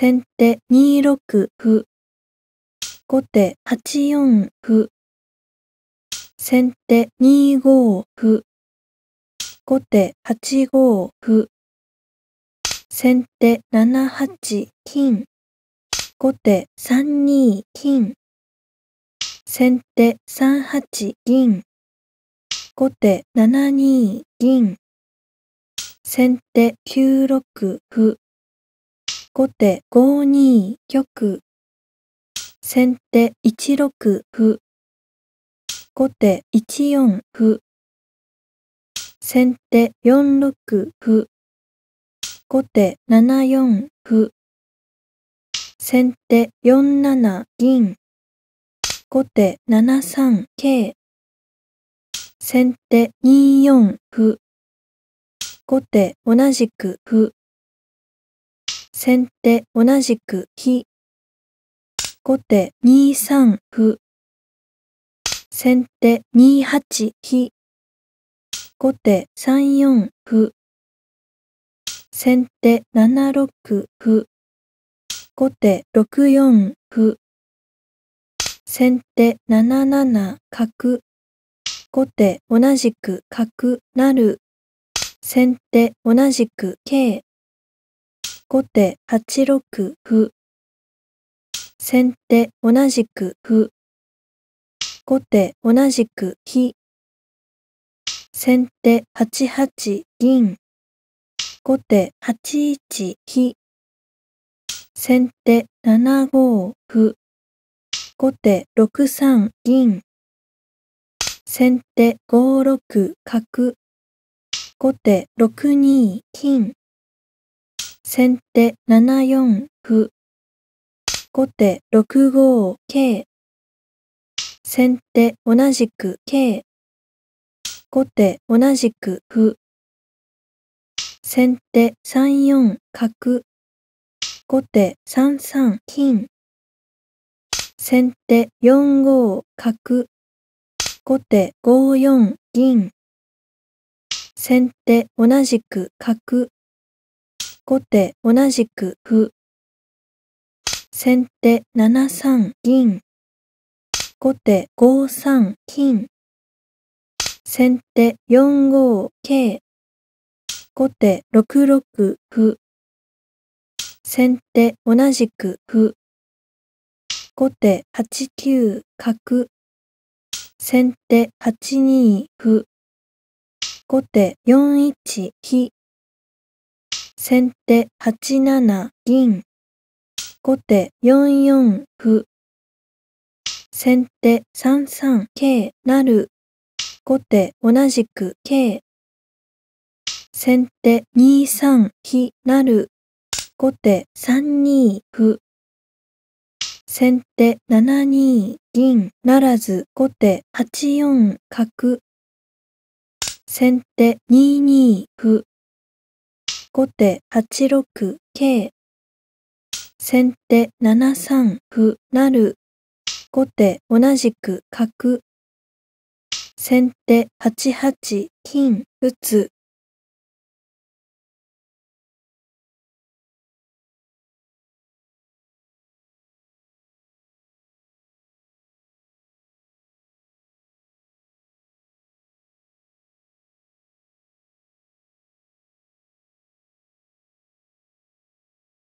先手2六歩。後手8四歩。先手2五歩。後手8五歩。先手7八金。後手3二金。先手3八銀。後手7二銀。先手9六歩。後手5二玉。先手1六歩。後手1四歩。先手4六歩。後手7四歩。先手4七銀。後手7三桂。先手2四歩。後手同じく歩。先手同じく飛。後手2三歩。先手2八飛。後手3四歩。先手7六歩。後手6四歩。先手7七角。後手同じく角なる。先手同じく桂。後手8六歩。先手同じく歩。後手同じく飛。先手8八銀。後手8一飛。先手7五歩。後手6三銀。先手5六角。後手6二金。先手7四歩。後手6五桂。先手同じく桂。後手同じく歩。先手3四角。後手3三金。先手4五角。後手5四銀。先手同じく角。後手同じく歩。先手7三銀。後手5三金。先手4五桂。後手6六歩。先手同じく歩。後手8九角。先手8二歩。後手4一飛。先手8七銀。後手4四歩。先手3三桂成。後手同じく桂。先手2三飛成。後手3二歩。先手7二銀ならず後手8四角。先手2二歩。後手8六桂先手7三歩成後手同じく角先手8八金打つ